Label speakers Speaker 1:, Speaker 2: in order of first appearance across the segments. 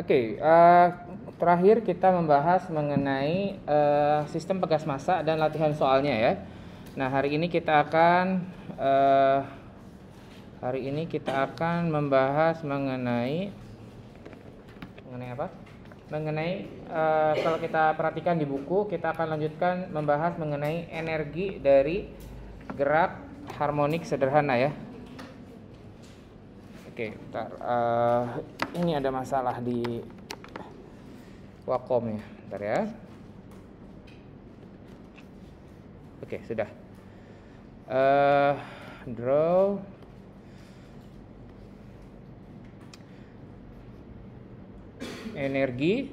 Speaker 1: Oke, okay, uh, eh, terakhir kita membahas mengenai uh, sistem pegas masa dan latihan soalnya ya. Nah, hari ini kita akan uh, hari ini kita akan membahas mengenai mengenai apa? Mengenai uh, kalau kita perhatikan di buku, kita akan lanjutkan membahas mengenai energi dari gerak harmonik sederhana ya. Oke, bentar. Uh, ini ada masalah di Wacom ya. Bentar ya. Oke, sudah. Uh, draw. Energi.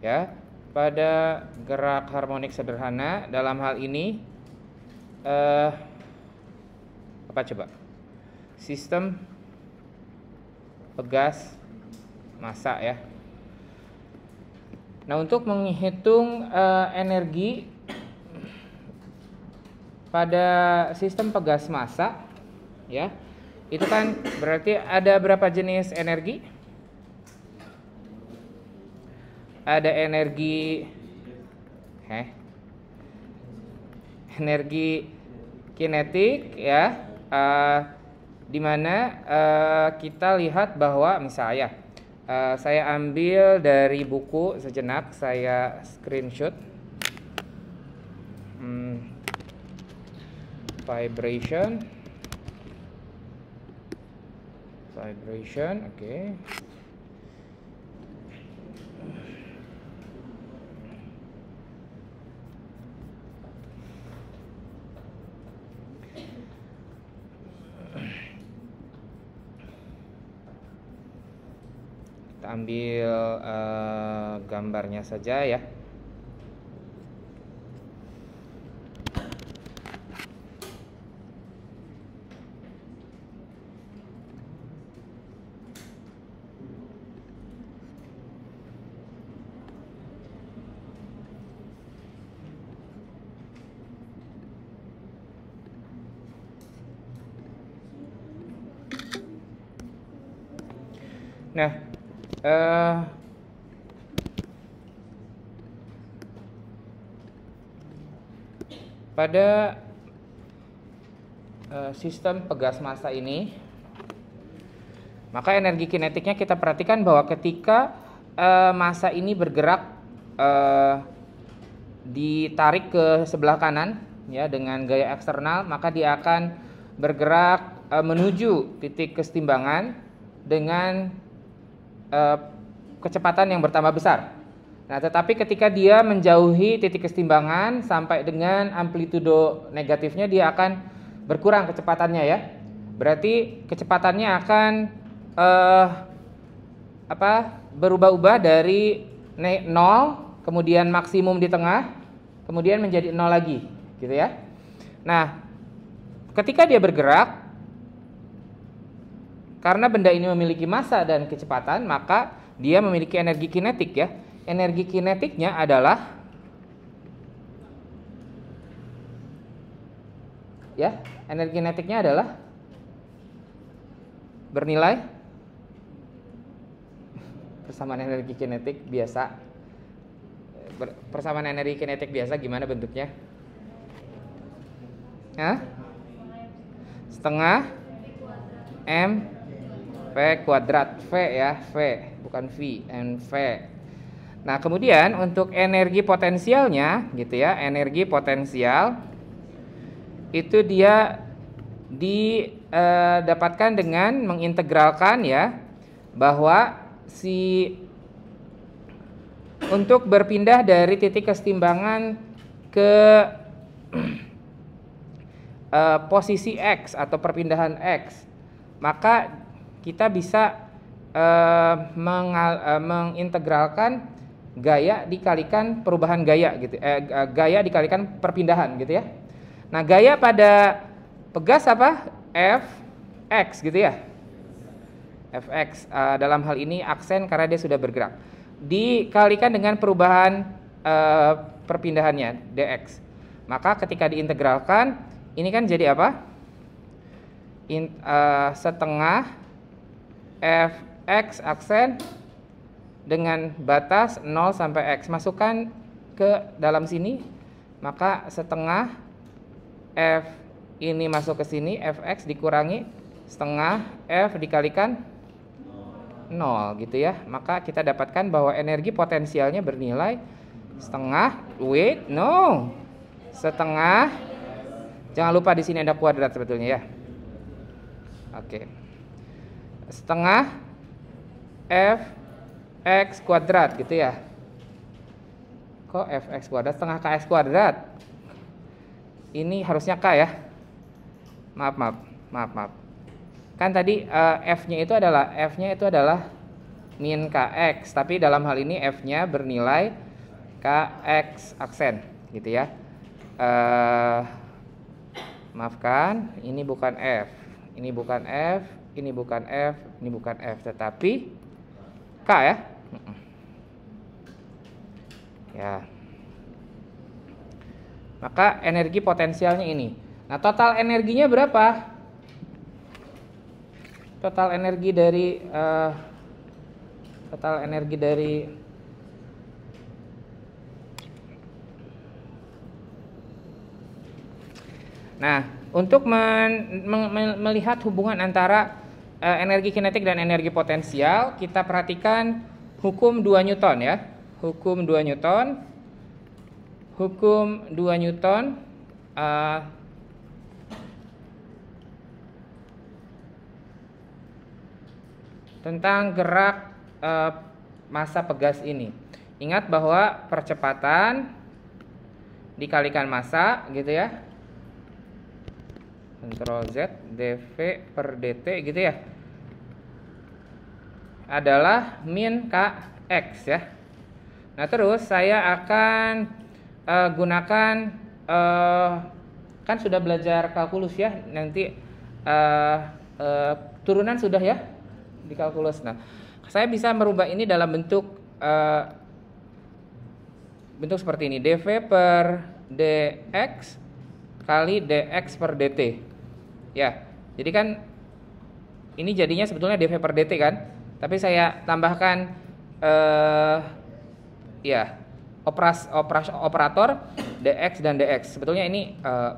Speaker 1: Ya, pada gerak harmonik sederhana dalam hal ini uh, apa coba? Sistem pegas masak ya. Nah, untuk menghitung uh, energi pada sistem pegas massa ya. Itu kan berarti ada berapa jenis energi? Ada energi eh energi kinetik ya, uh, dimana uh, eh, kita lihat bahwa misalnya uh, eh, saya ambil dari buku sejenak saya screenshot hmm, vibration vibration oke okay. kita ambil uh, gambarnya saja ya Pada eh, sistem pegas massa ini, maka energi kinetiknya kita perhatikan bahwa ketika uh, massa ini bergerak uh, ditarik ke sebelah kanan ya dengan gaya eksternal, maka dia akan bergerak uh, menuju titik kesetimbangan dengan uh, kecepatan yang bertambah besar. Nah, tetapi ketika dia menjauhi titik kesetimbangan sampai dengan amplitudo negatifnya dia akan berkurang kecepatannya ya. Berarti kecepatannya akan eh, apa? berubah-ubah dari 0 kemudian maksimum di tengah, kemudian menjadi 0 lagi, gitu ya. Nah, ketika dia bergerak karena benda ini memiliki massa dan kecepatan, maka dia memiliki energi kinetik ya energi kinetiknya adalah ya, energi kinetiknya adalah bernilai persamaan energi kinetik biasa persamaan energi kinetik biasa gimana bentuknya? Hah? Setengah m v kuadrat v ya v bukan v m v Nah, kemudian untuk energi potensialnya gitu ya, energi potensial itu dia didapatkan eh, dengan mengintegralkan ya bahwa si untuk berpindah dari titik kesetimbangan ke eh, posisi X atau perpindahan X, maka kita bisa eh, mengal, mengintegralkan gaya dikalikan perubahan gaya gitu eh, eh, gaya dikalikan perpindahan gitu ya nah gaya pada pegas apa f x gitu ya fx uh, eh, dalam hal ini aksen karena dia sudah bergerak dikalikan dengan perubahan uh, perpindahannya dx maka ketika diintegralkan ini kan jadi apa In, uh, setengah fx aksen dengan batas 0 sampai X. Masukkan ke dalam sini, maka setengah F ini masuk ke sini, Fx dikurangi setengah F dikalikan 0 gitu ya. Maka kita dapatkan bahwa energi potensialnya bernilai setengah, wait, no, setengah, jangan lupa di sini ada kuadrat sebetulnya ya. Oke, setengah F x kuadrat gitu ya. Kok fx kuadrat setengah kx kuadrat? Ini harusnya k ya. Maaf, maaf, maaf, maaf. Kan tadi uh, f-nya itu adalah f-nya itu adalah min kx, tapi dalam hal ini f-nya bernilai kx aksen gitu ya. Uh, maafkan, ini bukan f. Ini bukan f, ini bukan f, ini bukan f, tetapi K ya. Ya. Maka energi potensialnya ini. Nah, total energinya berapa? Total energi dari uh, total energi dari Nah, untuk men, men, men, melihat hubungan antara uh, energi kinetik dan energi potensial, kita perhatikan hukum 2 Newton ya. Hukum 2 Newton. Hukum 2 Newton uh, tentang gerak uh, massa pegas ini. Ingat bahwa percepatan dikalikan massa gitu ya. Ctrl Z dV per dt gitu ya adalah min kx ya. Nah terus saya akan uh, gunakan uh, kan sudah belajar kalkulus ya nanti uh, uh, turunan sudah ya di kalkulus. Nah saya bisa merubah ini dalam bentuk uh, bentuk seperti ini dv per dx kali dx per dt ya jadi kan ini jadinya sebetulnya dv per dt kan tapi saya tambahkan eh ya operas, operas operator dx dan dx sebetulnya ini uh,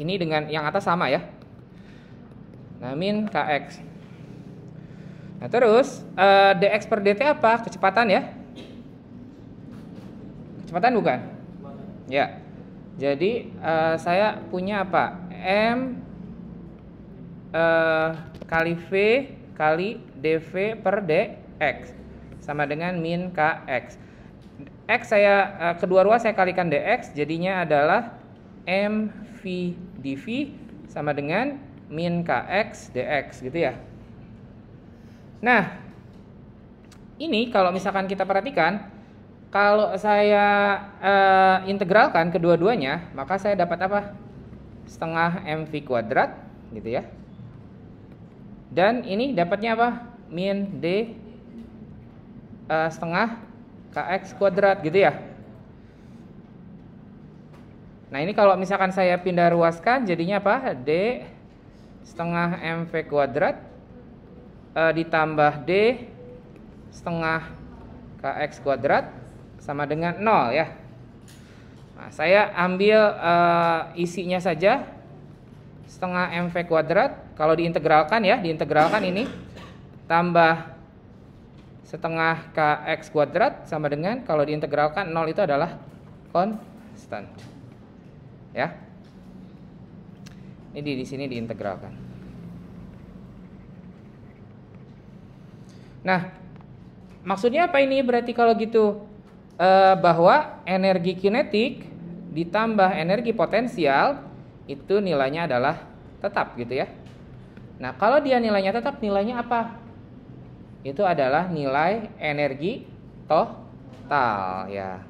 Speaker 1: ini dengan yang atas sama ya namin kx nah terus uh, eh, dx per dt apa kecepatan ya kecepatan bukan ya jadi uh, saya punya apa m uh, kali v kali dv per dx sama dengan min kx. X saya eh, kedua ruas saya kalikan dx jadinya adalah mv dv sama dengan min kx dx gitu ya. Nah, ini kalau misalkan kita perhatikan kalau saya uh, integralkan kedua-duanya maka saya dapat apa setengah mv kuadrat gitu ya dan ini dapatnya apa? Min D uh, setengah KX kuadrat gitu ya. Nah ini kalau misalkan saya pindah ruaskan jadinya apa? D setengah MV kuadrat uh, ditambah D setengah KX kuadrat sama dengan 0 ya. Nah, saya ambil uh, isinya saja setengah MV kuadrat kalau diintegralkan ya, diintegralkan ini tambah setengah kx kuadrat sama dengan kalau diintegralkan nol itu adalah konstan. Ya. Ini di, sini diintegralkan. Nah, maksudnya apa ini berarti kalau gitu eh, bahwa energi kinetik ditambah energi potensial itu nilainya adalah tetap gitu ya. Nah, kalau dia nilainya tetap, nilainya apa? Itu adalah nilai energi total ya.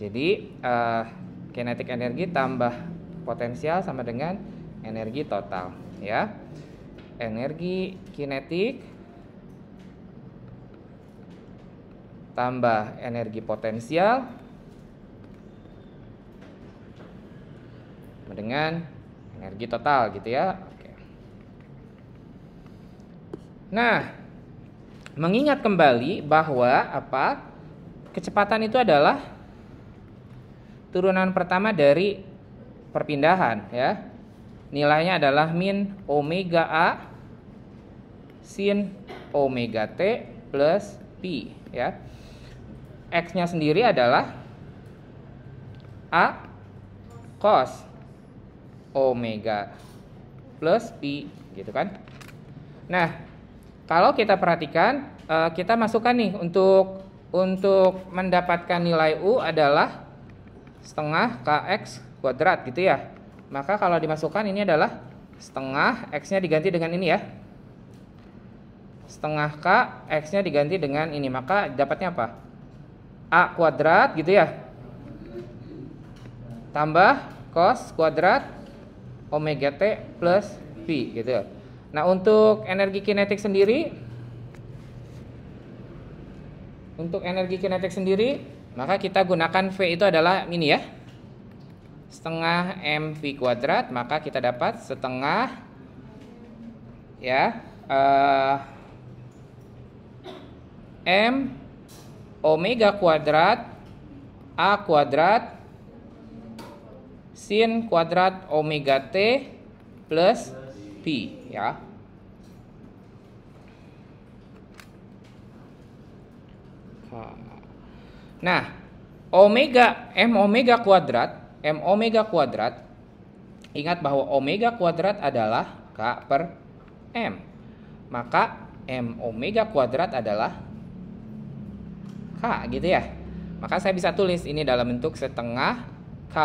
Speaker 1: Jadi uh, kinetik energi tambah potensial sama dengan energi total ya. Energi kinetik tambah energi potensial sama dengan energi total gitu ya Nah, mengingat kembali bahwa apa? Kecepatan itu adalah turunan pertama dari perpindahan ya. Nilainya adalah min omega A sin omega T plus Pi ya. X-nya sendiri adalah A cos omega plus pi gitu kan. Nah, kalau kita perhatikan, uh, kita masukkan nih untuk untuk mendapatkan nilai U adalah setengah KX kuadrat gitu ya. Maka kalau dimasukkan ini adalah setengah X-nya diganti dengan ini ya. Setengah K, X-nya diganti dengan ini. Maka dapatnya apa? A kuadrat gitu ya. Tambah cos kuadrat omega T plus P gitu ya. Nah, untuk energi kinetik sendiri untuk energi kinetik sendiri, maka kita gunakan V itu adalah ini ya. Setengah mv kuadrat, maka kita dapat setengah ya uh, m omega kuadrat a kuadrat sin kuadrat omega t plus p ya. Nah, omega m omega kuadrat, m omega kuadrat ingat bahwa omega kuadrat adalah k per m. Maka m omega kuadrat adalah k gitu ya. Maka saya bisa tulis ini dalam bentuk setengah k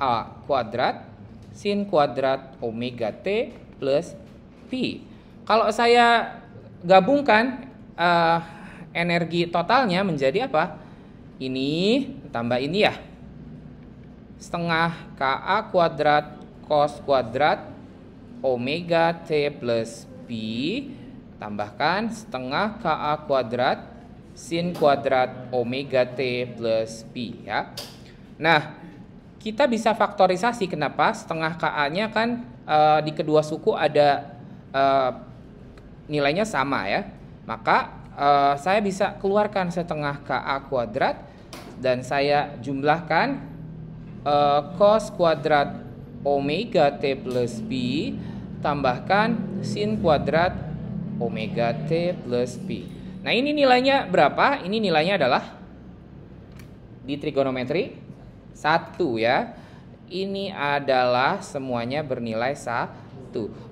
Speaker 1: a kuadrat sin kuadrat omega t plus P. Kalau saya gabungkan uh, energi totalnya menjadi apa? Ini tambah ini ya. Setengah Ka kuadrat cos kuadrat omega T plus P tambahkan setengah Ka kuadrat sin kuadrat omega T plus P ya. Nah, kita bisa faktorisasi kenapa setengah Ka-nya kan eh, di kedua suku ada Eh, nilainya sama ya, maka uh, saya bisa keluarkan setengah ka kuadrat dan saya jumlahkan uh, cos kuadrat omega t plus b tambahkan sin kuadrat omega t plus b. Nah ini nilainya berapa? Ini nilainya adalah di trigonometri satu ya. Ini adalah semuanya bernilai satu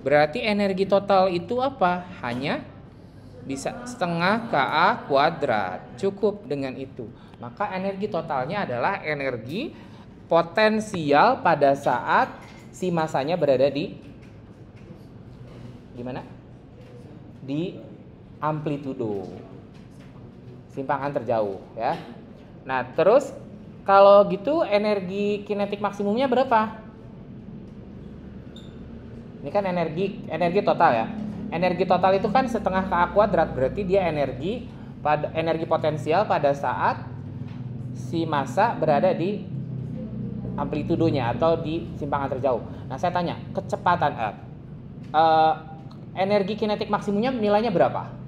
Speaker 1: Berarti energi total itu apa? Hanya bisa setengah KA kuadrat. Cukup dengan itu. Maka energi totalnya adalah energi potensial pada saat si masanya berada di gimana? Di amplitudo. Simpangan terjauh ya. Nah, terus kalau gitu energi kinetik maksimumnya berapa? Ini kan energi energi total ya. Energi total itu kan setengah ka kuadrat berarti dia energi pada energi potensial pada saat si massa berada di amplitudonya atau di simpangan terjauh. Nah, saya tanya, kecepatan eh, eh energi kinetik maksimumnya nilainya berapa?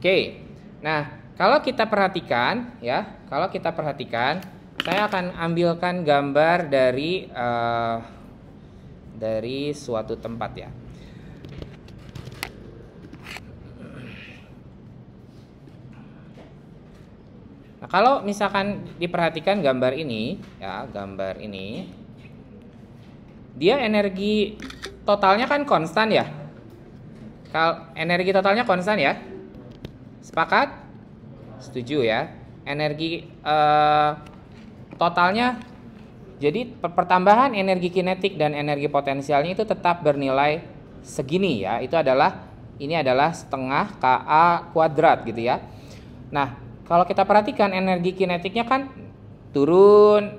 Speaker 1: Oke. Nah, kalau kita perhatikan ya, kalau kita perhatikan, saya akan ambilkan gambar dari uh, dari suatu tempat ya. Nah, kalau misalkan diperhatikan gambar ini, ya, gambar ini dia energi totalnya kan konstan ya. Kalau energi totalnya konstan ya. Sepakat? Setuju ya. Energi eh, totalnya jadi pertambahan energi kinetik dan energi potensialnya itu tetap bernilai segini ya. Itu adalah ini adalah setengah Ka kuadrat gitu ya. Nah, kalau kita perhatikan energi kinetiknya kan turun,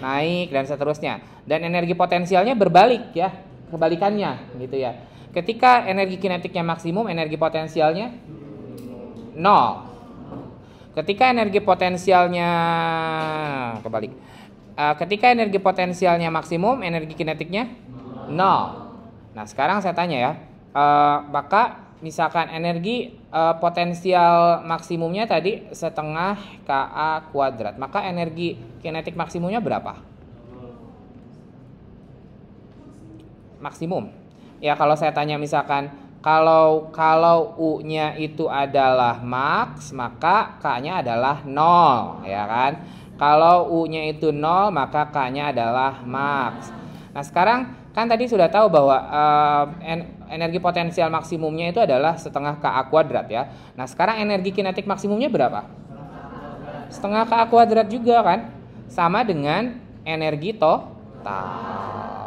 Speaker 1: naik dan seterusnya. Dan energi potensialnya berbalik ya, kebalikannya gitu ya. Ketika energi kinetiknya maksimum, energi potensialnya nol. Ketika energi potensialnya kebalik. Eh, ketika energi potensialnya maksimum, energi kinetiknya nol. Nah, sekarang saya tanya ya. Uh, eh, maka misalkan energi eh, potensial maksimumnya tadi setengah Ka kuadrat. Maka energi kinetik maksimumnya berapa? Maksimum. Ya, kalau saya tanya misalkan kalau kalau U-nya itu adalah max, maka K-nya adalah nol, ya kan? Kalau U-nya itu nol, maka K-nya adalah max. Nah, sekarang kan tadi sudah tahu bahwa uh, energi potensial maksimumnya itu adalah setengah Ka kuadrat ya. Nah, sekarang energi kinetik maksimumnya berapa? Setengah Ka kuadrat juga kan? Sama dengan energi total.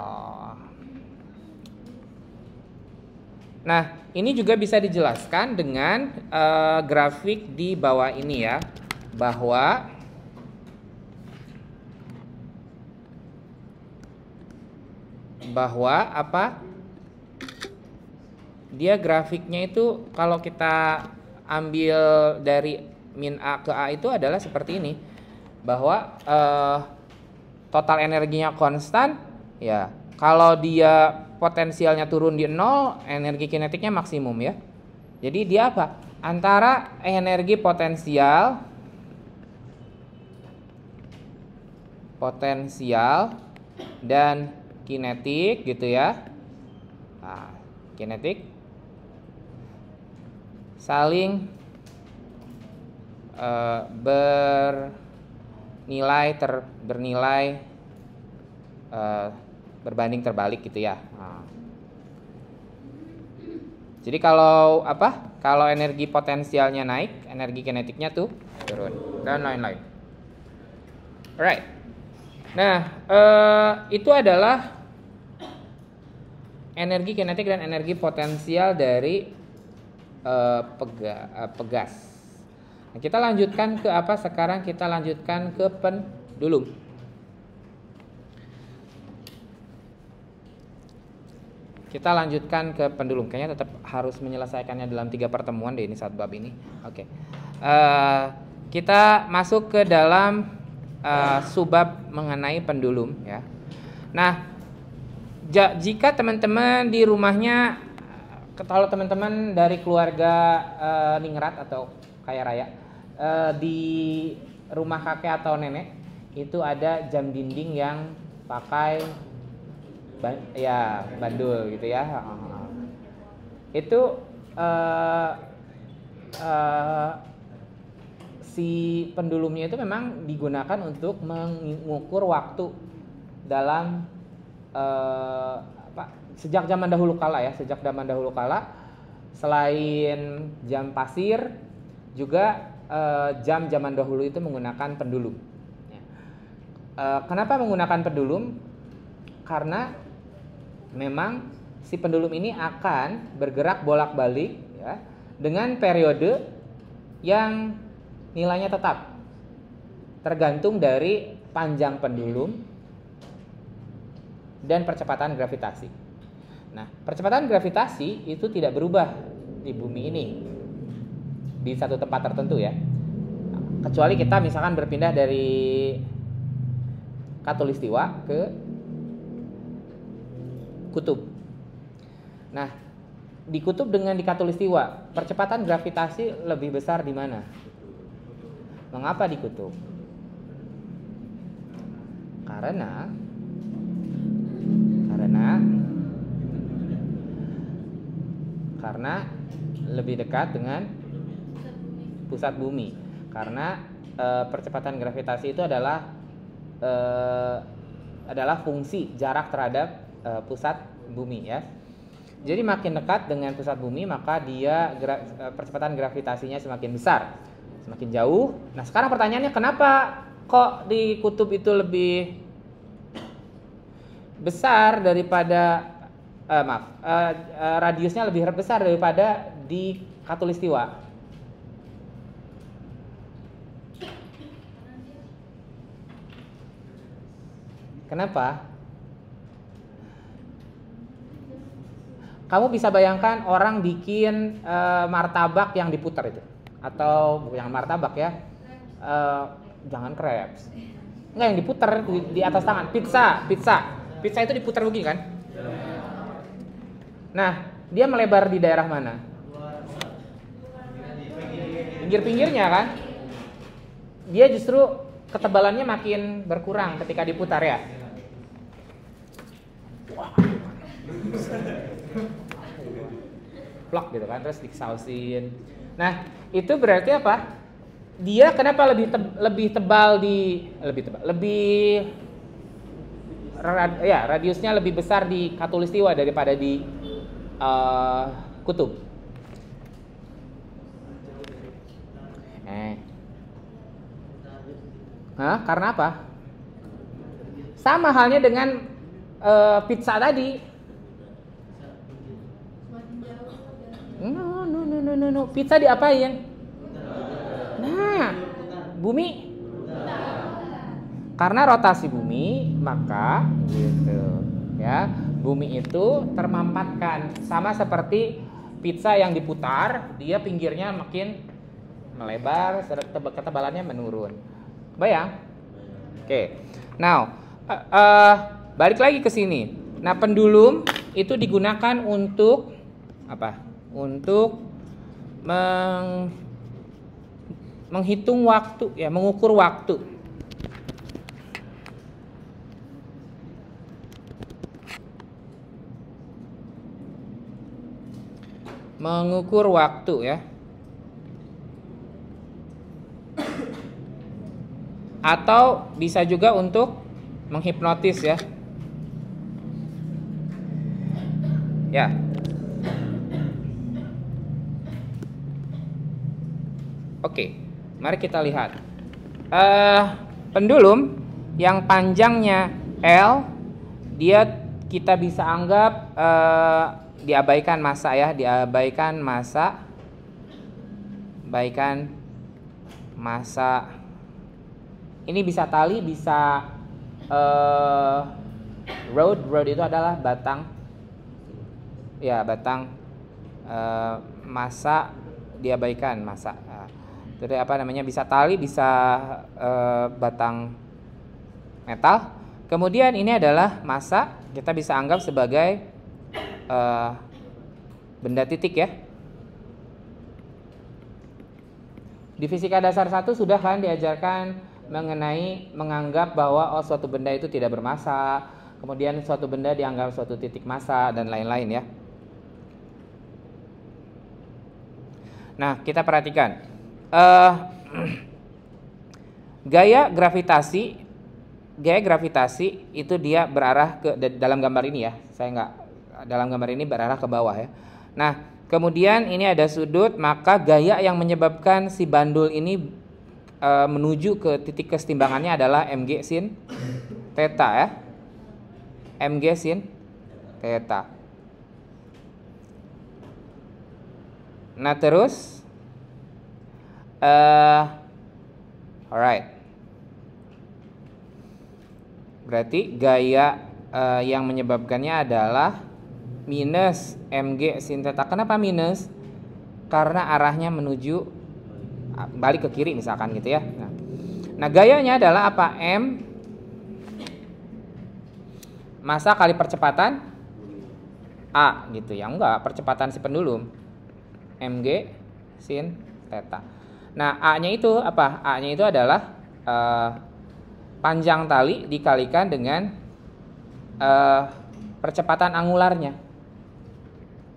Speaker 1: Nah, ini juga bisa dijelaskan dengan uh, grafik di bawah ini ya, bahwa bahwa apa dia grafiknya itu kalau kita ambil dari min A ke A itu adalah seperti ini bahwa uh, total energinya konstan ya kalau dia potensialnya turun di nol, energi kinetiknya maksimum ya. Jadi dia apa? Antara energi potensial potensial dan kinetik gitu ya. Nah, kinetik saling e, bernilai ter bernilai e, berbanding terbalik gitu ya. Jadi kalau apa? Kalau energi potensialnya naik, energi kinetiknya tuh turun dan lain-lain. Alright. Nah, eh, itu adalah energi kinetik dan energi potensial dari eh, pega, eh, pegas. Nah, kita lanjutkan ke apa? Sekarang kita lanjutkan ke pendulum. Kita lanjutkan ke pendulum. Kayaknya tetap harus menyelesaikannya dalam tiga pertemuan deh ini saat bab ini. Oke. Okay. Uh, eh, kita masuk ke dalam uh, subbab mengenai pendulum ya. Nah, jika teman-teman di rumahnya eh, kalau teman-teman dari keluarga uh, ningrat atau kaya raya uh, di rumah kakek atau nenek itu ada jam dinding yang pakai Ban ya bandul gitu ya itu uh, uh, si pendulumnya itu memang digunakan untuk mengukur waktu dalam uh, apa sejak zaman dahulu kala ya sejak zaman dahulu kala selain jam pasir juga uh, jam zaman dahulu itu menggunakan pendulum. Ya. kenapa menggunakan pendulum? Karena memang si pendulum ini akan bergerak bolak-balik ya dengan periode yang nilainya tetap tergantung dari panjang pendulum dan percepatan gravitasi. Nah, percepatan gravitasi itu tidak berubah di bumi ini di satu tempat tertentu ya. Kecuali kita misalkan berpindah dari katulistiwa ke kutub. Nah, di kutub dengan di katulistiwa, percepatan gravitasi lebih besar di mana? Mengapa di kutub? Karena karena karena lebih dekat dengan pusat bumi. Karena e, percepatan gravitasi itu adalah e, adalah fungsi jarak terhadap uh, pusat bumi ya. Jadi makin dekat dengan pusat bumi maka dia gra eh, percepatan gravitasinya semakin besar, semakin jauh. Nah, sekarang pertanyaannya kenapa kok di kutub itu lebih besar daripada uh, maaf, uh, uh, radiusnya lebih besar daripada di katulistiwa? Kenapa? Kamu bisa bayangkan orang bikin e, martabak yang diputar itu, atau bukan martabak ya, e, jangan crepes. Enggak yang diputar di, di atas tangan. Pizza, pizza, pizza itu diputar begini kan? Nah, dia melebar di daerah mana? Pinggir-pinggirnya kan? Dia justru ketebalannya makin berkurang ketika diputar ya plok gitu kan terus disausin nah itu berarti apa dia kenapa lebih te lebih tebal di lebih tebal lebih rad, ya radiusnya lebih besar di katulistiwa daripada di uh, kutub eh Hah, karena apa sama halnya dengan uh, pizza tadi no no pizza diapain nah bumi karena rotasi bumi maka gitu ya bumi itu termampatkan sama seperti pizza yang diputar dia pinggirnya makin melebar ketebalannya menurun bayang oke okay. now uh, uh, balik lagi ke sini nah pendulum itu digunakan untuk apa untuk meng, menghitung waktu ya, mengukur waktu. Mengukur waktu ya. Atau bisa juga untuk menghipnotis ya. Ya. Oke, mari kita lihat. Uh, pendulum yang panjangnya L, dia kita bisa anggap uh, diabaikan masa ya, diabaikan masa, abaikan masa. Ini bisa tali, bisa uh, road. Road itu adalah batang, ya batang uh, masa diabaikan masa. Uh dari apa namanya bisa tali bisa e, batang metal kemudian ini adalah masa kita bisa anggap sebagai e, benda titik ya di fisika dasar satu sudah kan diajarkan mengenai menganggap bahwa oh suatu benda itu tidak bermasa kemudian suatu benda dianggap suatu titik masa dan lain-lain ya nah kita perhatikan uh, gaya gravitasi gaya gravitasi itu dia berarah ke dalam gambar ini ya saya nggak dalam gambar ini berarah ke bawah ya nah kemudian ini ada sudut maka gaya yang menyebabkan si bandul ini uh, menuju ke titik kesetimbangannya adalah mg sin theta ya mg sin theta nah terus Uh, alright. Berarti gaya uh, yang menyebabkannya adalah minus mg sin theta. Kenapa minus? Karena arahnya menuju ah, balik ke kiri misalkan gitu ya. Nah, nah gayanya adalah apa? M masa kali percepatan A gitu ya. Enggak, percepatan si pendulum. mg sin theta. Nah, A-nya itu apa? A-nya itu adalah uh, panjang tali dikalikan dengan uh, percepatan angularnya.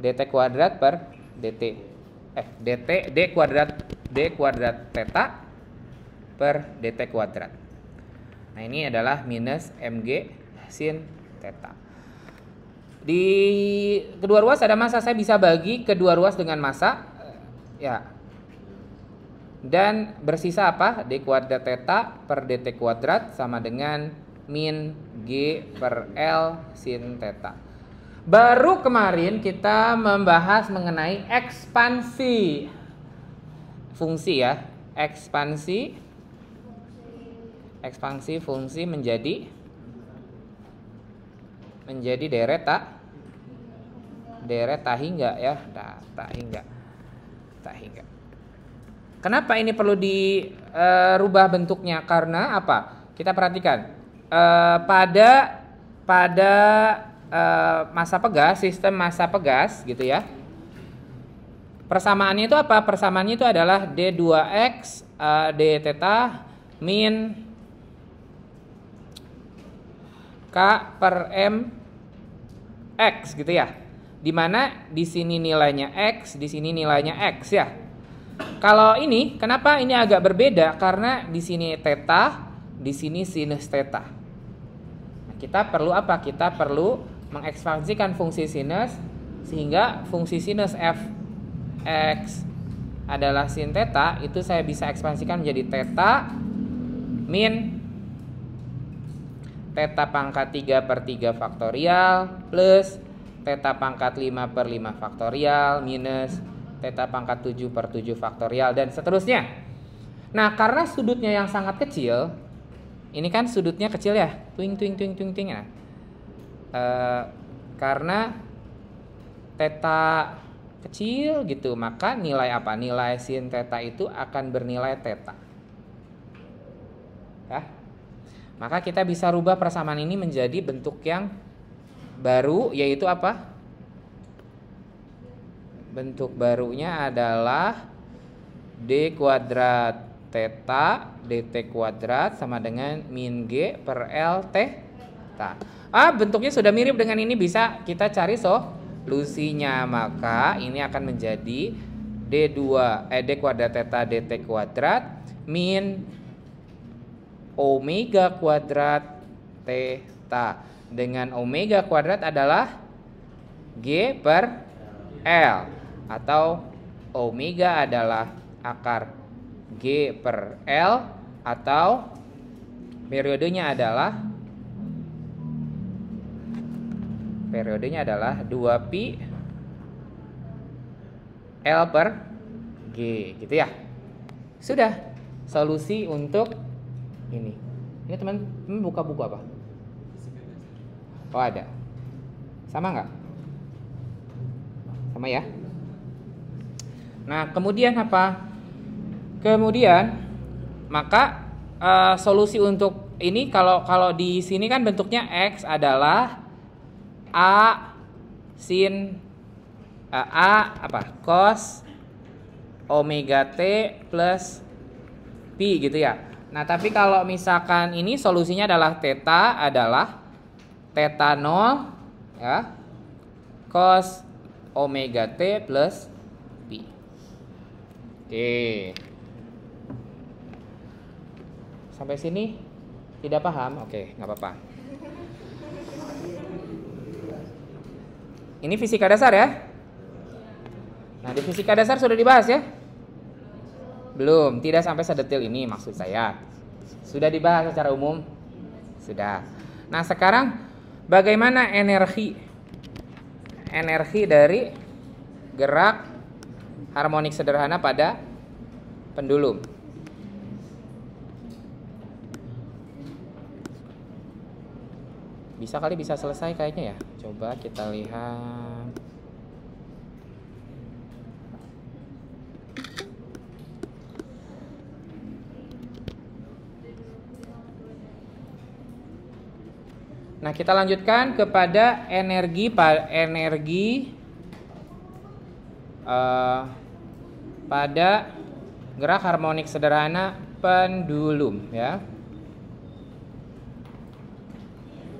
Speaker 1: dt kuadrat per dt. Eh, dt d kuadrat d kuadrat teta per dt kuadrat. Nah, ini adalah minus mg sin teta Di kedua ruas ada massa, saya bisa bagi kedua ruas dengan massa. Ya, dan bersisa apa? D kuadrat theta per dt kuadrat sama dengan min G per L sin theta. Baru kemarin kita membahas mengenai ekspansi fungsi ya, ekspansi ekspansi fungsi menjadi menjadi deret tak deret tak hingga ya nah, tak hingga tak hingga Kenapa ini perlu dirubah eh, e, bentuknya? Karena apa? Kita perhatikan e, pada pada e, masa pegas, sistem masa pegas gitu ya. Persamaannya itu apa? Persamaannya itu adalah D2X e, D theta min K per M X gitu ya. Dimana di sini nilainya X, di sini nilainya X ya kalau ini, kenapa ini agak berbeda? Karena di sini teta di sini sinus teta Nah, kita perlu apa? Kita perlu mengekspansikan fungsi sinus sehingga fungsi sinus f x adalah sin teta itu saya bisa ekspansikan menjadi teta min teta pangkat 3 per 3 faktorial plus teta pangkat 5 per 5 faktorial minus teta pangkat 7 per 7 faktorial dan seterusnya. Nah, karena sudutnya yang sangat kecil, ini kan sudutnya kecil ya, twing tuing twing tuing twing. Nah, e, karena teta kecil gitu, maka nilai apa? Nilai sin teta itu akan bernilai teta. Ya. Maka kita bisa rubah persamaan ini menjadi bentuk yang baru yaitu apa? bentuk barunya adalah D kuadrat theta dt kuadrat sama dengan min g per l theta. Ah, bentuknya sudah mirip dengan ini bisa kita cari solusinya. Maka ini akan menjadi d2 eh d kuadrat theta dt kuadrat min omega kuadrat theta dengan omega kuadrat adalah g per l atau omega adalah akar G per L atau periodenya adalah periodenya adalah 2pi L per G gitu ya sudah solusi untuk ini ini teman teman buka buku apa oh ada sama nggak sama ya Nah, kemudian apa? Kemudian maka uh, solusi untuk ini kalau kalau di sini kan bentuknya x adalah a sin uh, a apa? cos omega t plus pi gitu ya. Nah, tapi kalau misalkan ini solusinya adalah theta adalah theta 0 ya cos omega t plus Oke. Sampai sini tidak paham? Oke, nggak apa-apa. Ini fisika dasar ya? Nah, di fisika dasar sudah dibahas ya? Belum, tidak sampai sedetil ini maksud saya. Sudah dibahas secara umum? Sudah. Nah, sekarang bagaimana energi energi dari gerak harmonik sederhana pada pendulum. Bisa kali bisa selesai kayaknya ya. Coba kita lihat. Nah, kita lanjutkan kepada energi energi uh, pada gerak harmonik sederhana pendulum ya.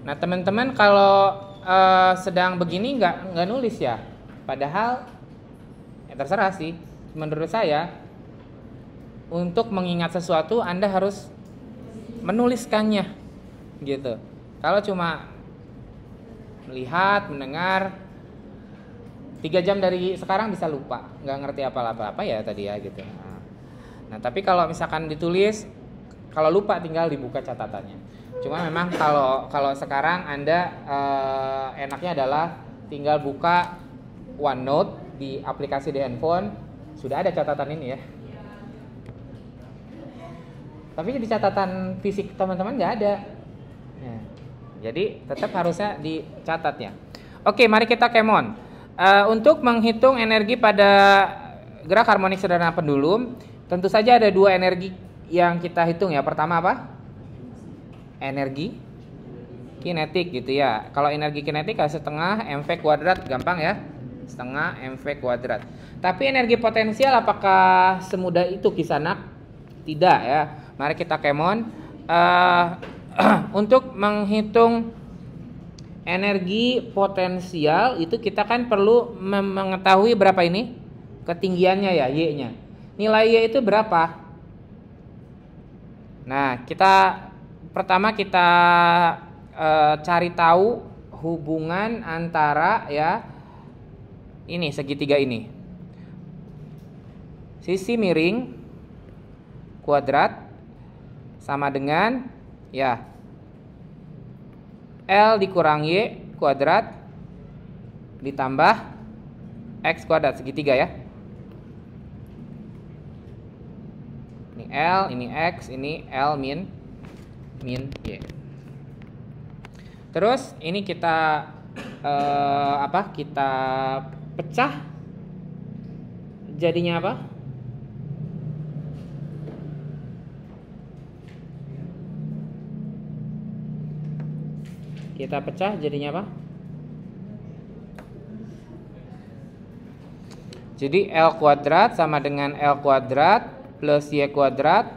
Speaker 1: Nah teman-teman kalau uh, sedang begini nggak nggak nulis ya, padahal ya terserah sih. Menurut saya untuk mengingat sesuatu anda harus menuliskannya gitu. Kalau cuma melihat, mendengar, tiga jam dari sekarang bisa lupa nggak ngerti apa-apa apa ya tadi ya gitu nah, nah, tapi kalau misalkan ditulis kalau lupa tinggal dibuka catatannya cuma memang kalau kalau sekarang anda eh, enaknya adalah tinggal buka OneNote di aplikasi di handphone sudah ada catatan ini ya tapi di catatan fisik teman-teman nggak ada nah, jadi tetap harusnya dicatatnya oke mari kita kemon Uh, untuk menghitung energi pada gerak harmonik sederhana pendulum, tentu saja ada dua energi yang kita hitung ya. Pertama apa? Energi kinetik gitu ya. Kalau energi kinetik ada ya setengah mv kuadrat, gampang ya. Setengah mv kuadrat. Tapi energi potensial apakah semudah itu kisanak? Tidak ya. Mari kita kemon. Uh, untuk menghitung energi potensial itu kita kan perlu mengetahui berapa ini ketinggiannya ya y-nya nilai y itu berapa nah kita pertama kita e, cari tahu hubungan antara ya ini segitiga ini sisi miring kuadrat sama dengan ya L dikurang Y kuadrat ditambah X kuadrat segitiga ya. Ini L, ini X, ini L min min Y. Terus ini kita eh, apa? Kita pecah jadinya apa? kita pecah jadinya apa jadi L kuadrat sama dengan L kuadrat plus Y kuadrat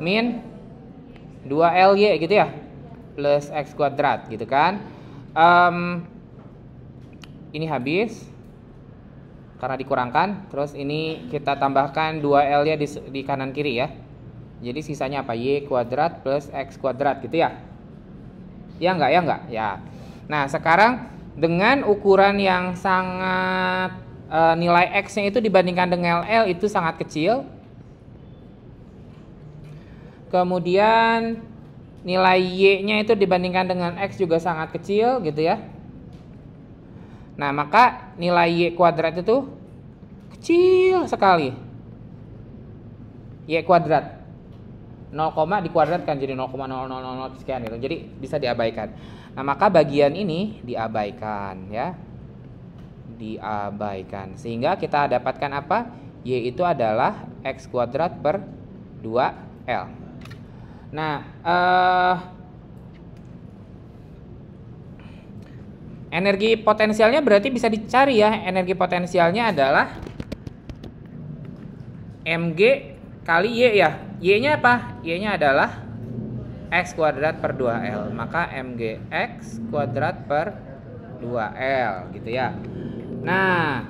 Speaker 1: min 2 y gitu ya plus X kuadrat gitu kan um, ini habis karena dikurangkan terus ini kita tambahkan 2L nya di, di kanan kiri ya jadi sisanya apa Y kuadrat plus X kuadrat gitu ya Ya enggak ya enggak ya. Nah sekarang dengan ukuran yang sangat e, nilai x-nya itu dibandingkan dengan L itu sangat kecil. Kemudian nilai y-nya itu dibandingkan dengan x juga sangat kecil gitu ya. Nah maka nilai y kuadrat itu kecil sekali. y kuadrat 0, dikuadratkan jadi 0,0000 sekian gitu. Jadi bisa diabaikan. Nah, maka bagian ini diabaikan ya. Diabaikan. Sehingga kita dapatkan apa? Y itu adalah x kuadrat per 2L. Nah, eh energi potensialnya berarti bisa dicari ya. Energi potensialnya adalah mg kali Y ya. Y-nya apa? Y-nya adalah X kuadrat per 2L. Maka MGX kuadrat per 2L gitu ya. Nah,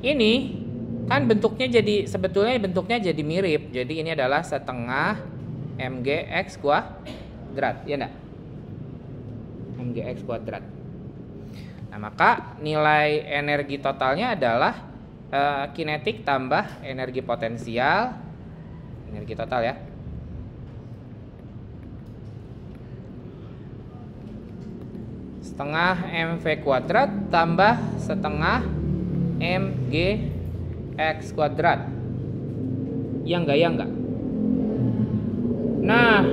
Speaker 1: ini kan bentuknya jadi sebetulnya bentuknya jadi mirip. Jadi ini adalah setengah MGX kuadrat, ya enggak? MGX kuadrat. Nah, maka nilai energi totalnya adalah eh, kinetik tambah energi potensial energi total ya setengah mv kuadrat tambah setengah mg x kuadrat yang enggak ya enggak nah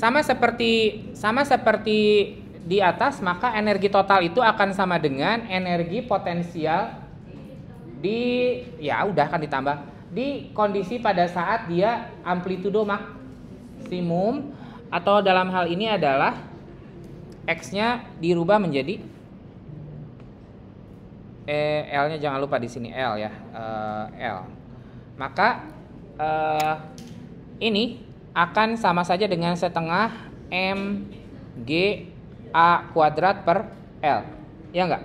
Speaker 1: Sama seperti sama seperti di atas, maka energi total itu akan sama dengan energi potensial di ya udah akan ditambah di kondisi pada saat dia amplitudo maksimum atau dalam hal ini adalah x-nya dirubah menjadi eh, L-nya jangan lupa di sini L ya, uh, L. Maka uh, ini akan sama saja dengan setengah m g a kuadrat per L. Ya enggak?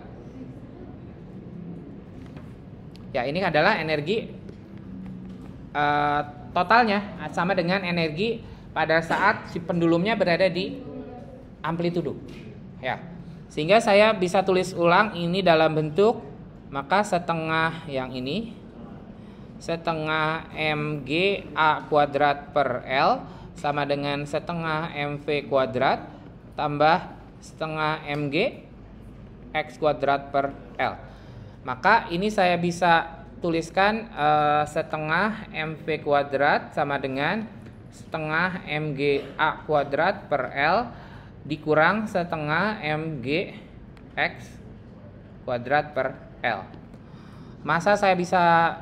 Speaker 1: Ya, ini adalah energi uh, totalnya sama dengan energi pada saat si pendulumnya berada di amplitudo. Ya. Sehingga saya bisa tulis ulang ini dalam bentuk maka setengah yang ini setengah mg a kuadrat per L sama dengan setengah mv kuadrat tambah setengah mg x kuadrat per L. Maka ini saya bisa tuliskan uh, setengah mv kuadrat sama dengan setengah mg a kuadrat per L dikurang setengah mg x kuadrat per L. Masa saya bisa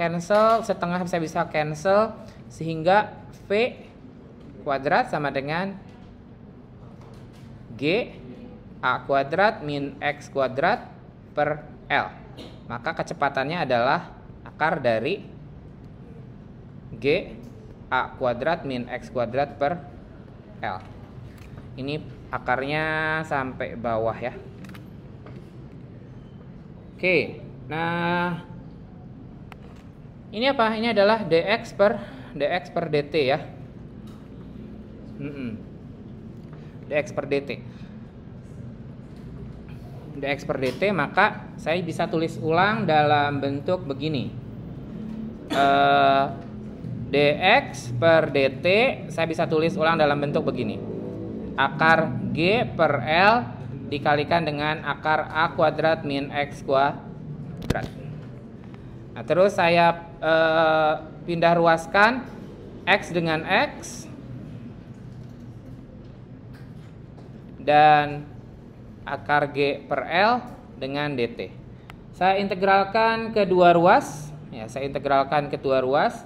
Speaker 1: cancel setengah saya bisa cancel sehingga V kuadrat sama dengan G A kuadrat min X kuadrat per L maka kecepatannya adalah akar dari G A kuadrat min X kuadrat per L ini akarnya sampai bawah ya Oke nah ini apa ini adalah dx per dx per dt ya mm -mm. dx per dt dx per dt maka saya bisa tulis ulang dalam bentuk begini uh, dx per dt saya bisa tulis ulang dalam bentuk begini akar g per l dikalikan dengan akar a kuadrat min x kuadrat nah terus saya Eh, pindah ruaskan X dengan X dan akar G per L dengan DT. Saya integralkan kedua ruas. Ya, saya integralkan kedua ruas.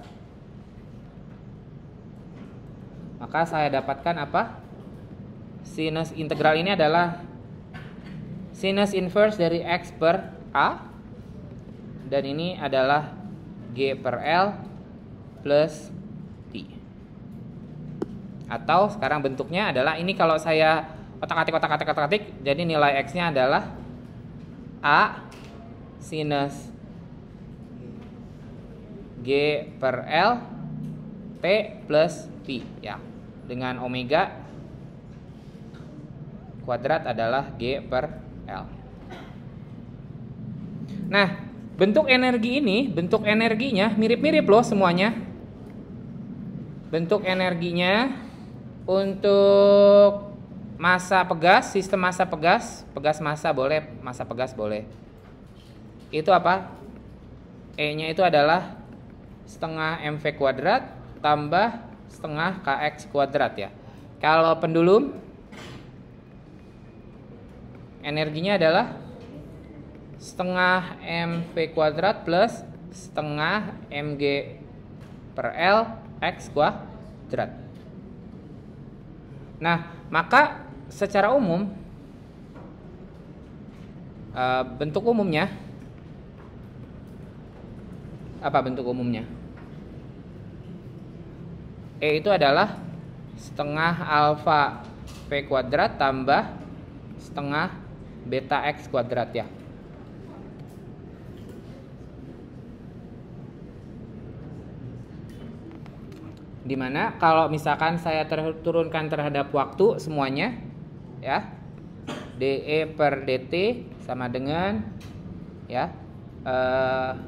Speaker 1: Maka saya dapatkan apa? Sinus integral ini adalah sinus inverse dari X per A. Dan ini adalah G per L plus T. Atau sekarang bentuknya adalah ini kalau saya otak-atik otak-atik otak-atik jadi nilai X-nya adalah A sinus G per L T plus t ya dengan omega kuadrat adalah G per L. Nah, Bentuk energi ini, bentuk energinya mirip-mirip loh semuanya. Bentuk energinya untuk masa pegas, sistem masa pegas, pegas masa boleh, masa pegas boleh. Itu apa? E-nya itu adalah setengah mv kuadrat tambah setengah kx kuadrat ya. Kalau pendulum energinya adalah setengah mv kuadrat plus setengah mg per l x kuadrat. Nah, maka secara umum eh, bentuk umumnya apa bentuk umumnya? E itu adalah setengah alfa V kuadrat tambah setengah beta X kuadrat ya. Dimana kalau misalkan saya turunkan terhadap waktu semuanya, ya, DE per DT sama dengan, ya, uh,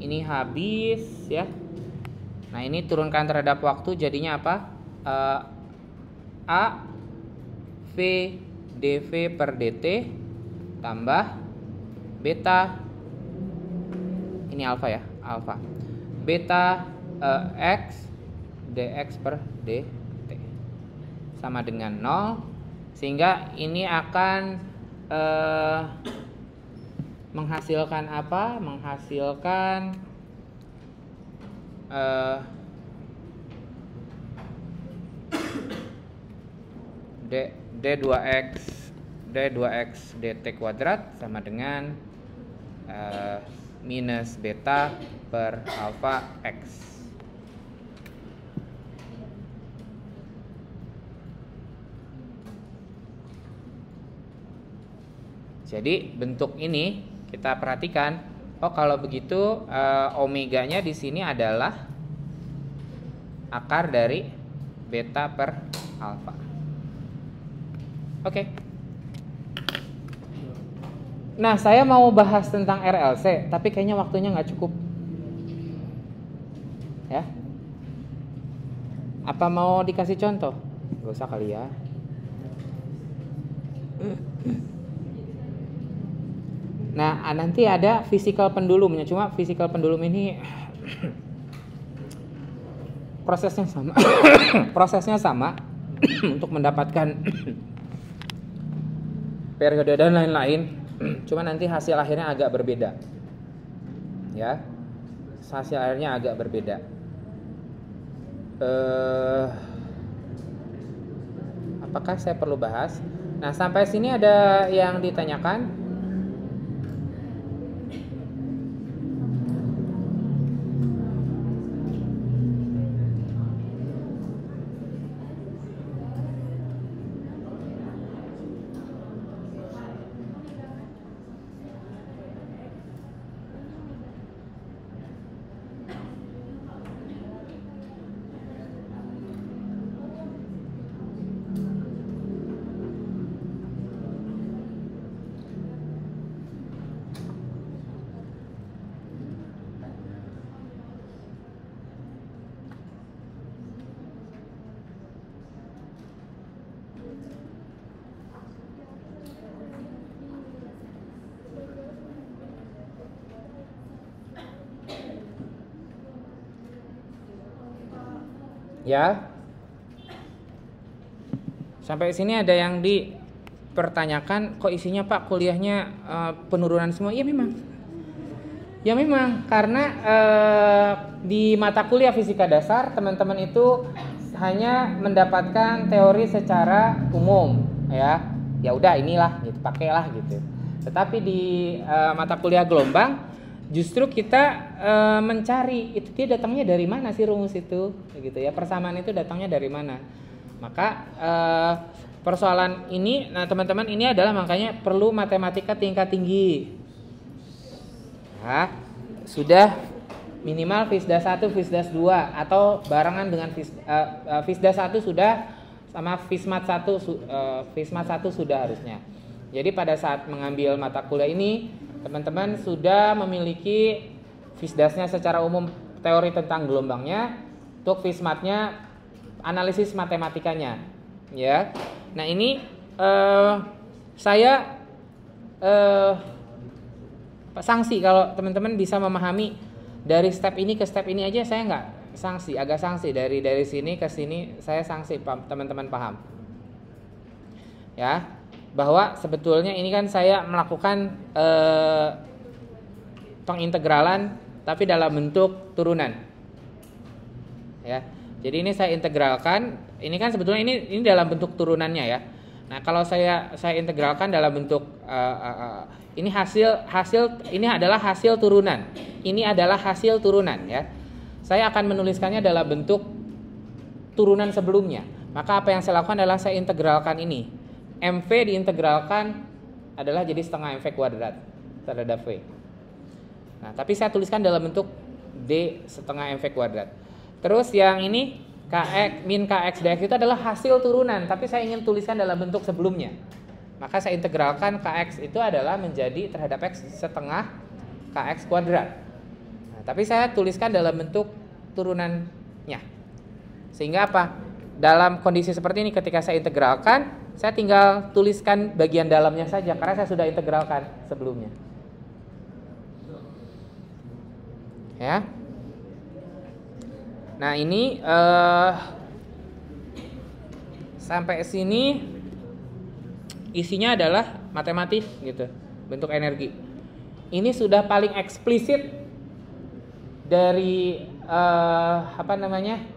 Speaker 1: ini habis, ya. Nah ini turunkan terhadap waktu jadinya apa? uh, A V dV per dt tambah beta ini alfa ya alfa beta uh, x dx per dt sama dengan 0 sehingga ini akan eh, menghasilkan apa? menghasilkan eh, d d2x d2x dt kuadrat sama dengan eh, minus beta per alfa x Jadi bentuk ini kita perhatikan. Oh kalau begitu eh, omeganya di sini adalah akar dari beta per alfa. Oke. Okay. Nah saya mau bahas tentang RLC, tapi kayaknya waktunya nggak cukup. Ya. Apa mau dikasih contoh? Gak usah kali ya. Nah, hmm. nanti ada physical pendulumnya. Cuma physical pendulum ini prosesnya sama. prosesnya sama untuk mendapatkan periode dan lain-lain. Cuma nanti hasil akhirnya agak berbeda. Ya. Hasil akhirnya agak berbeda. Uh, apakah saya perlu bahas? Nah, sampai sini ada yang ditanyakan? ya. Sampai sini ada yang dipertanyakan kok isinya Pak kuliahnya e, penurunan semua? Iya memang. Ya memang karena e, di mata kuliah fisika dasar teman-teman itu hanya mendapatkan teori secara umum ya. Ya udah inilah gitu, pakailah gitu. Tetapi di e, mata kuliah gelombang justru kita e, mencari itu dia datangnya dari mana sih rumus itu gitu ya persamaan itu datangnya dari mana maka e, persoalan ini nah teman-teman ini adalah makanya perlu matematika tingkat tinggi nah, sudah minimal Fisda 1, Fisda 2 atau barengan dengan eh, Fisda, uh, Fisda 1 sudah sama Fismat 1 uh, Fismat 1 sudah harusnya. Jadi pada saat mengambil mata kuliah ini, teman-teman sudah memiliki Fisdasnya secara umum teori tentang gelombangnya, untuk Fismatnya analisis matematikanya, ya. Nah ini uh, saya uh, eh, sanksi kalau teman-teman bisa memahami dari step ini ke step ini aja saya nggak sanksi, agak sanksi dari dari sini ke sini saya sanksi teman-teman paham. Ya bahwa sebetulnya ini kan saya melakukan eh, pengintegralan tapi dalam bentuk turunan. Ya. Jadi ini saya integralkan, ini kan sebetulnya ini ini dalam bentuk turunannya ya. Nah, kalau saya saya integralkan dalam bentuk uh, uh, uh, ini hasil hasil ini adalah hasil turunan. Ini adalah hasil turunan ya. Saya akan menuliskannya dalam bentuk turunan sebelumnya. Maka apa yang saya lakukan adalah saya integralkan ini MV diintegralkan adalah jadi setengah MV kuadrat terhadap V. Nah, tapi saya tuliskan dalam bentuk D setengah MV kuadrat. Terus yang ini KX min KX DX itu adalah hasil turunan, tapi saya ingin tuliskan dalam bentuk sebelumnya. Maka saya integralkan KX itu adalah menjadi terhadap X setengah KX kuadrat. Nah, tapi saya tuliskan dalam bentuk turunannya. Sehingga apa? Dalam kondisi seperti ini ketika saya integralkan saya tinggal tuliskan bagian dalamnya saja karena saya sudah integralkan sebelumnya. Ya. Nah, ini uh, sampai sini isinya adalah matematik gitu, bentuk energi. Ini sudah paling eksplisit dari uh, apa namanya?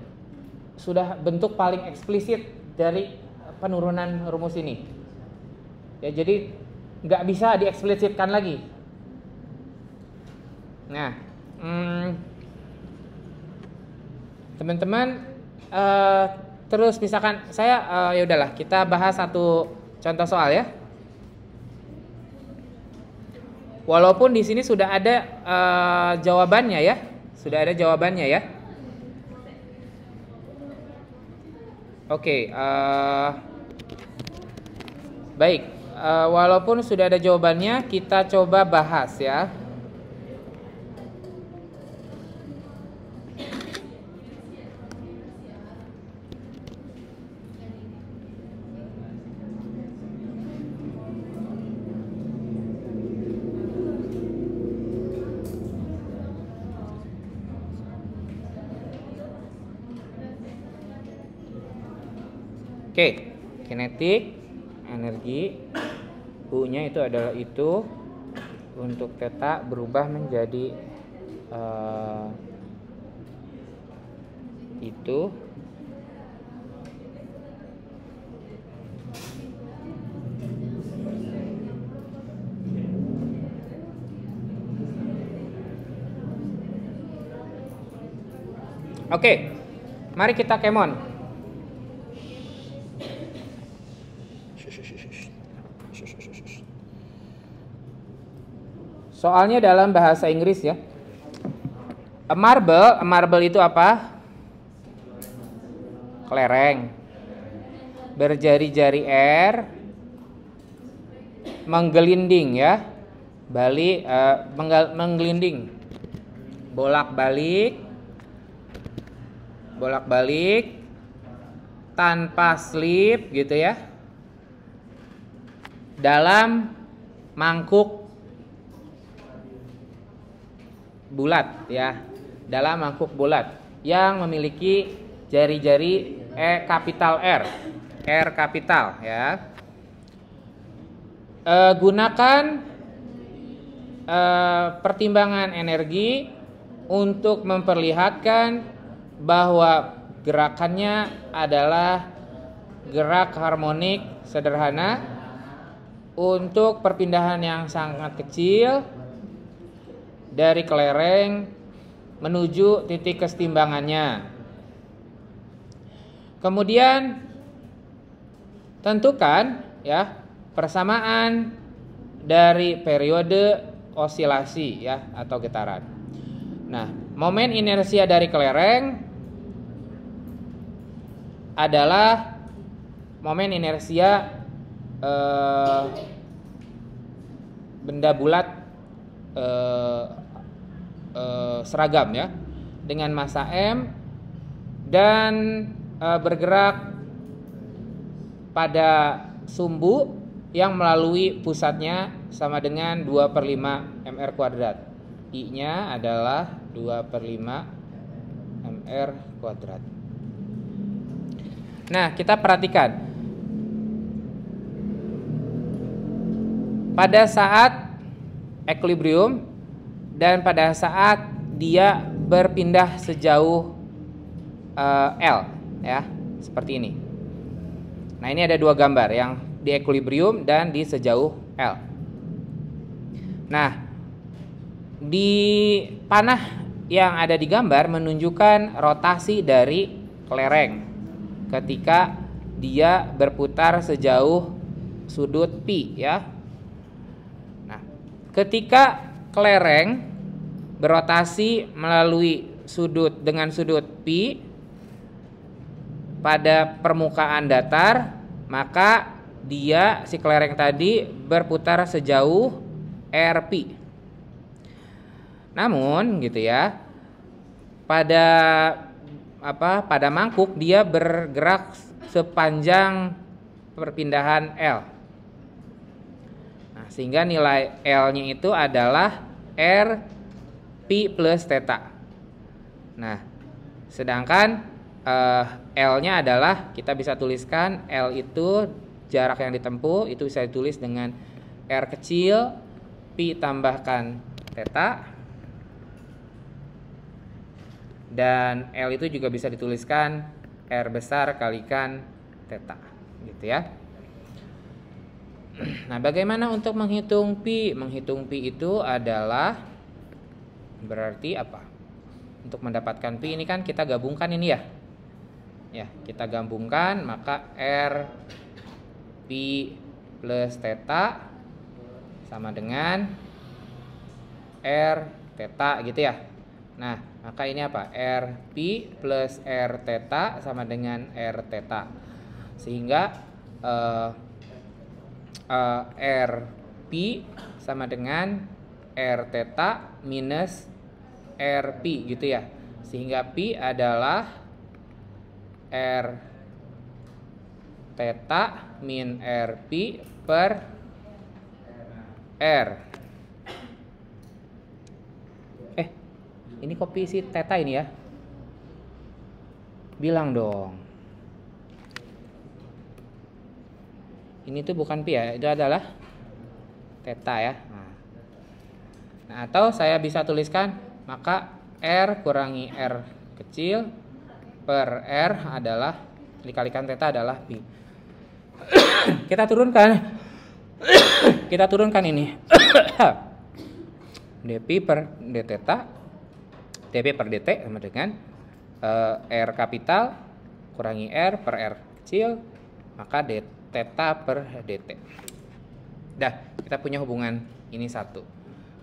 Speaker 1: sudah bentuk paling eksplisit dari penurunan rumus ini. Ya, jadi nggak bisa dieksplisitkan lagi. Nah, hmm, teman-teman hmm, uh, terus misalkan saya uh, ya udahlah kita bahas satu contoh soal ya. Walaupun di sini sudah ada uh, jawabannya ya, sudah ada jawabannya ya. Oke, okay, uh, Baik, eh, walaupun sudah ada jawabannya, kita coba bahas ya. Oke, okay. kinetik energi U-nya itu adalah itu untuk teta berubah menjadi uh, itu Oke, mari kita kemon. Soalnya dalam bahasa Inggris ya. A marble, a marble itu apa? Kelereng. Berjari-jari R menggelinding ya. balik uh, eh, menggelinding. Bolak-balik bolak-balik tanpa slip gitu ya dalam mangkuk bulat ya dalam mangkuk bulat yang memiliki jari-jari E kapital R R kapital ya e, gunakan e, pertimbangan energi untuk memperlihatkan bahwa gerakannya adalah gerak harmonik sederhana untuk perpindahan yang sangat kecil dari kelereng menuju titik kesetimbangannya. Kemudian tentukan ya persamaan dari periode osilasi ya atau getaran. Nah, momen inersia dari kelereng adalah momen inersia eh, benda bulat eh, Eh, seragam ya dengan masa m dan uh, bergerak pada sumbu yang melalui pusatnya sama dengan 2 per 5 mr kuadrat i nya adalah 2 per 5 mr kuadrat nah kita perhatikan pada saat equilibrium dan pada saat dia berpindah sejauh uh, L ya seperti ini. Nah ini ada dua gambar yang di equilibrium dan di sejauh L. Nah di panah yang ada di gambar menunjukkan rotasi dari kelereng ketika dia berputar sejauh sudut pi ya. Nah, ketika kelereng berotasi melalui sudut dengan sudut pi pada permukaan datar, maka dia si kelereng tadi berputar sejauh RP. Namun gitu ya, pada apa pada mangkuk dia bergerak sepanjang perpindahan L. Nah, sehingga nilai L-nya itu adalah R pi plus theta. Nah, sedangkan uh, L-nya adalah kita bisa tuliskan L itu jarak yang ditempuh itu bisa ditulis dengan R kecil pi tambahkan theta dan L itu juga bisa dituliskan R besar kalikan theta gitu ya Nah bagaimana untuk menghitung pi? Menghitung pi itu adalah Berarti apa? Untuk mendapatkan pi ini kan kita gabungkan ini ya. Ya, kita gabungkan maka R pi plus theta sama dengan R theta gitu ya. Nah, maka ini apa? R pi plus R theta sama dengan R theta. Sehingga uh, uh, R pi sama dengan R theta minus R pi gitu ya. Sehingga pi adalah R theta min R pi per R. Eh, ini kopi si theta ini ya. Bilang dong. Ini tuh bukan pi ya, itu adalah theta ya. Nah, atau saya bisa tuliskan maka R kurangi R kecil per R adalah dikalikan theta adalah pi. kita turunkan. kita turunkan ini. dp per d theta dp per dt sama dengan uh, R kapital kurangi R per R kecil maka d theta per dt. Dah, kita punya hubungan ini satu.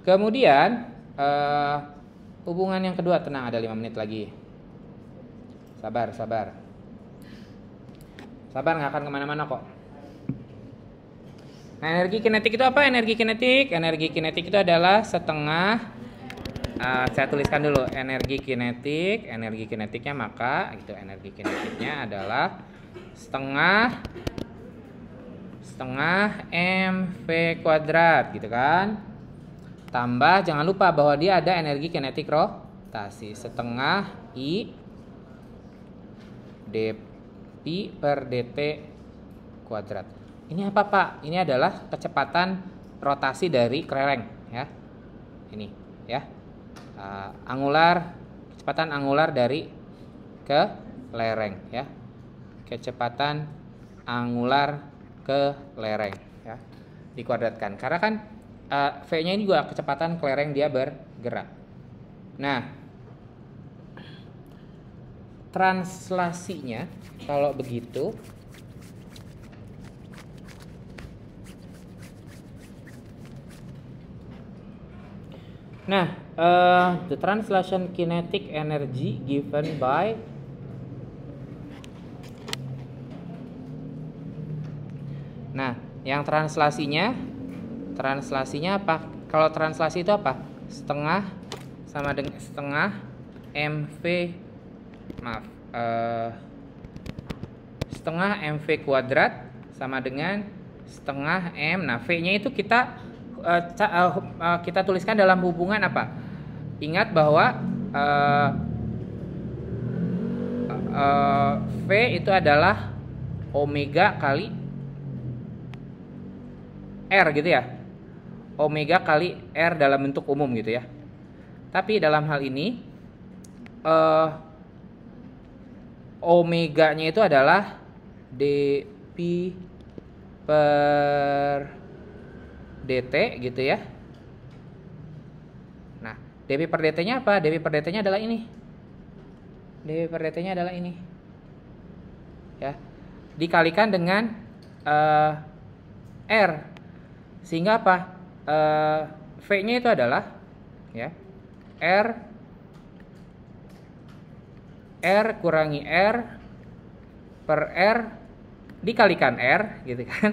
Speaker 1: Kemudian uh, hubungan yang kedua tenang ada lima menit lagi. Sabar, sabar. Sabar nggak akan kemana-mana kok. Nah, energi kinetik itu apa? Energi kinetik, energi kinetik itu adalah setengah. Uh, saya tuliskan dulu energi kinetik, energi kinetiknya maka gitu energi kinetiknya adalah setengah setengah mv kuadrat gitu kan Tambah jangan lupa bahwa dia ada energi kinetik rotasi setengah I dP per dt kuadrat. Ini apa Pak? Ini adalah kecepatan rotasi dari kelereng ya. Ini ya. Uh, angular kecepatan angular dari ke lereng ya. Kecepatan angular ke lereng ya. Dikuadratkan. Karena kan uh, V-nya ini juga kecepatan kelereng dia bergerak. Nah, translasinya kalau begitu Nah, uh, the translation kinetic energy given by Nah, yang translasinya translasinya apa kalau translasi itu apa setengah sama dengan setengah mv maaf eh, setengah mv kuadrat sama dengan setengah m nah v nya itu kita eh, eh, eh, kita tuliskan dalam hubungan apa ingat bahwa eh, eh v itu adalah omega kali R gitu ya omega kali R dalam bentuk umum gitu ya. Tapi dalam hal ini uh, omeganya itu adalah dp per dt gitu ya. Nah, dp per dt-nya apa? dp per dt-nya adalah ini. dp per dt-nya adalah ini. Ya. Dikalikan dengan uh, R sehingga apa? uh, V-nya itu adalah ya R R kurangi R per R dikalikan R gitu kan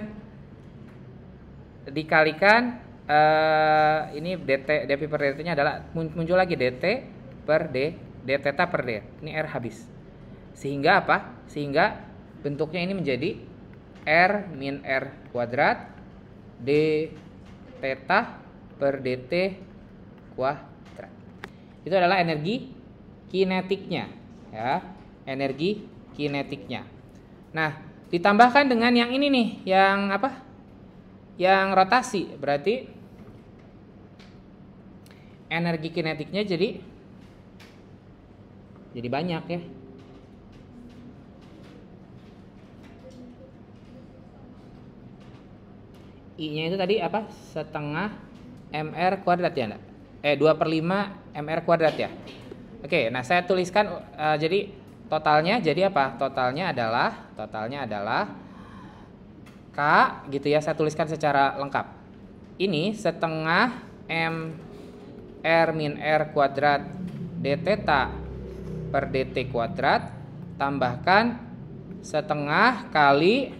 Speaker 1: dikalikan uh, ini DT DP per DT nya adalah muncul lagi DT per D D theta per D ini R habis sehingga apa sehingga bentuknya ini menjadi R min R kuadrat D teta per dt kuadrat. Itu adalah energi kinetiknya ya, energi kinetiknya. Nah, ditambahkan dengan yang ini nih, yang apa? Yang rotasi. Berarti energi kinetiknya jadi jadi banyak ya. I-nya itu tadi apa? Setengah MR kuadrat ya, Eh, 2 per 5 MR kuadrat ya? Oke, nah saya tuliskan, uh, jadi totalnya jadi apa? Totalnya adalah, totalnya adalah K gitu ya, saya tuliskan secara lengkap. Ini setengah M R min R kuadrat d theta per dt kuadrat tambahkan setengah kali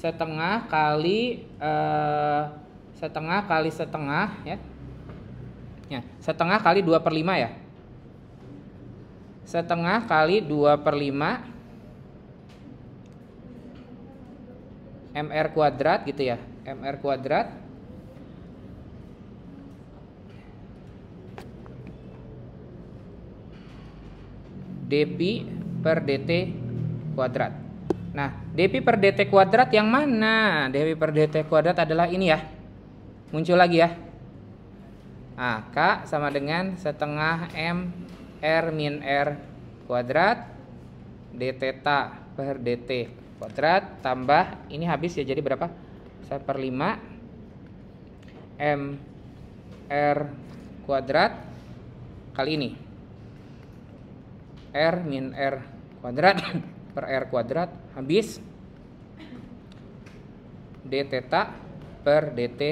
Speaker 1: setengah kali uh, setengah kali setengah ya. Ya, setengah kali 2 per 5 ya. Setengah kali 2 per 5 MR kuadrat gitu ya. MR kuadrat dp per dt kuadrat. Nah, dp per dt kuadrat yang mana? dp per dt kuadrat adalah ini ya. Muncul lagi ya. Nah, K sama dengan setengah M R min R kuadrat d theta per dt kuadrat tambah ini habis ya jadi berapa? 1 per 5 M R kuadrat kali ini R min R kuadrat per R kuadrat habis d theta per dt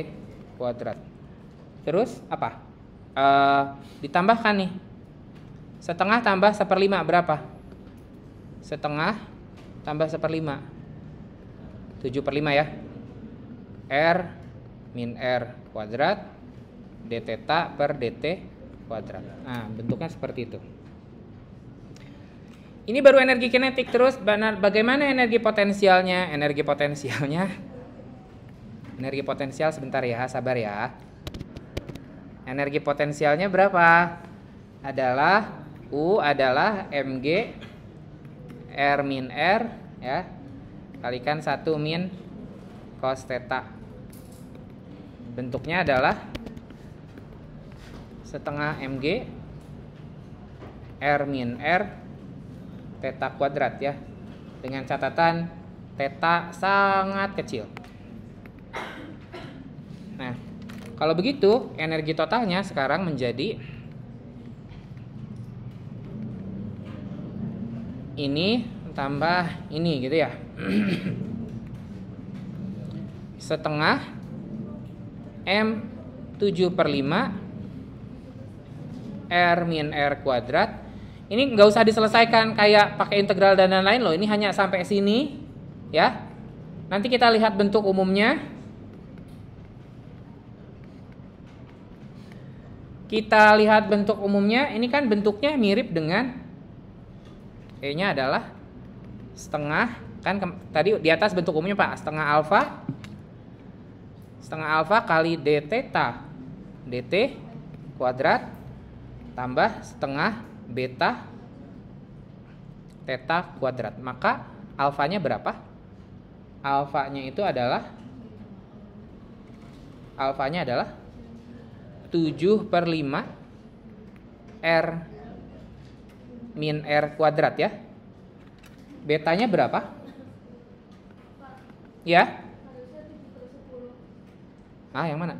Speaker 1: kuadrat. Terus apa? E, ditambahkan nih. Setengah tambah seperlima berapa? Setengah tambah seperlima. 7 per 5 ya. R min R kuadrat d theta per dt kuadrat. Nah, bentuknya seperti itu. Ini baru energi kinetik terus bagaimana energi potensialnya? Energi potensialnya Energi potensial sebentar ya, sabar ya. Energi potensialnya berapa? Adalah U adalah mg R min R ya. Kalikan 1 min cos theta. Bentuknya adalah setengah mg R min R teta kuadrat ya dengan catatan teta sangat kecil. Nah, kalau begitu energi totalnya sekarang menjadi ini tambah ini gitu ya. Setengah M 7 per 5 R min R kuadrat ini nggak usah diselesaikan kayak pakai integral dan lain-lain loh ini hanya sampai sini ya nanti kita lihat bentuk umumnya kita lihat bentuk umumnya ini kan bentuknya mirip dengan E nya adalah setengah kan tadi di atas bentuk umumnya Pak setengah alfa setengah alfa kali d theta dt kuadrat tambah setengah beta teta kuadrat. Maka alfanya berapa? Alfanya itu adalah alfanya adalah 7 per 5 R min R kuadrat ya. Betanya berapa? Ya? Ah, yang mana?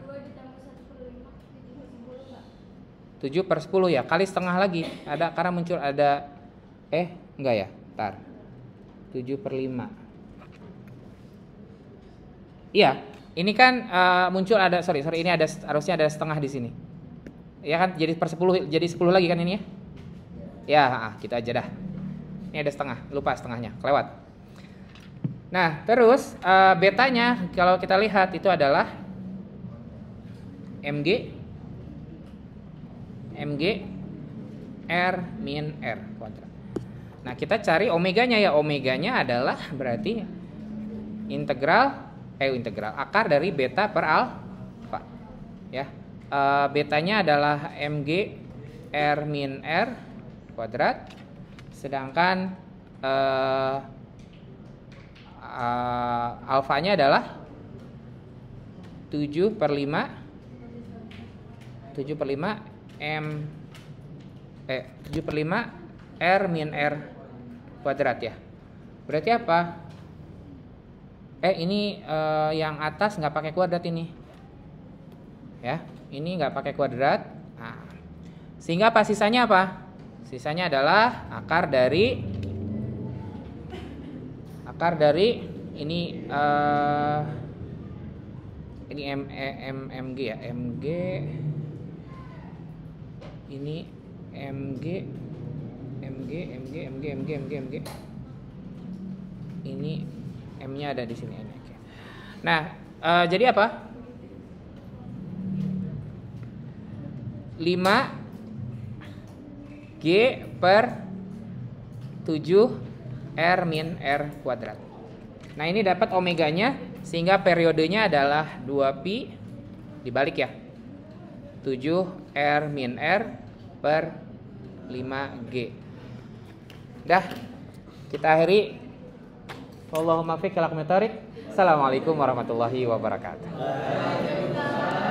Speaker 1: 7 per 10 ya kali setengah lagi ada karena muncul ada eh enggak ya tar 7 per 5 iya ini kan uh, muncul ada sorry sorry ini ada harusnya ada setengah di sini ya kan jadi per 10 jadi 10 lagi kan ini ya ya kita gitu aja dah ini ada setengah lupa setengahnya kelewat nah terus uh, betanya kalau kita lihat itu adalah mg mg r min r kuadrat. Nah, kita cari omeganya ya. Omeganya adalah berarti integral eh integral akar dari beta per alfa. Ya. E, betanya adalah mg r min r kuadrat sedangkan e, e, alfanya adalah 7 per 5 7 per 5 M eh 7 per 5 R min R kuadrat ya berarti apa eh ini eh, yang atas nggak pakai kuadrat ini ya ini nggak pakai kuadrat nah, sehingga apa sisanya apa sisanya adalah akar dari akar dari ini eh, ini M, eh, M, MG ya MG ini MG MG MG MG MG MG MG ini M nya ada di sini ini okay. nah uh, jadi apa 5 G per 7 R min R kuadrat nah ini dapat omeganya sehingga periodenya adalah 2pi dibalik ya 7 R min R per 5G dah kita akhiri Wallahumma fiqh Assalamualaikum warahmatullahi wabarakatuh